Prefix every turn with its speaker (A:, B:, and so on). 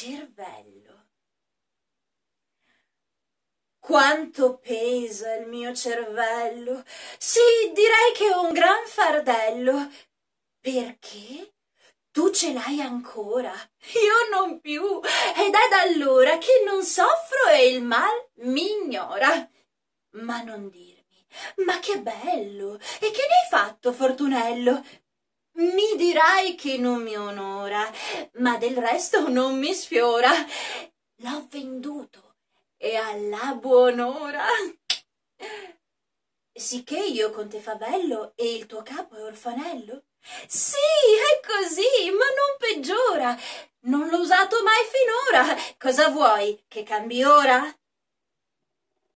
A: cervello. Quanto pesa il mio cervello? Sì, direi che è un gran fardello. Perché? Tu ce l'hai ancora, io non più, ed è da allora che non soffro e il mal mi ignora. Ma non dirmi, ma che bello, e che ne hai fatto, Fortunello? Mi dirai che non mi onora, ma del resto non mi sfiora. L'ho venduto e alla buon'ora. Sicché io con te favello e il tuo capo è orfanello? Sì, è così, ma non peggiora. Non l'ho usato mai finora. Cosa vuoi, che cambi ora?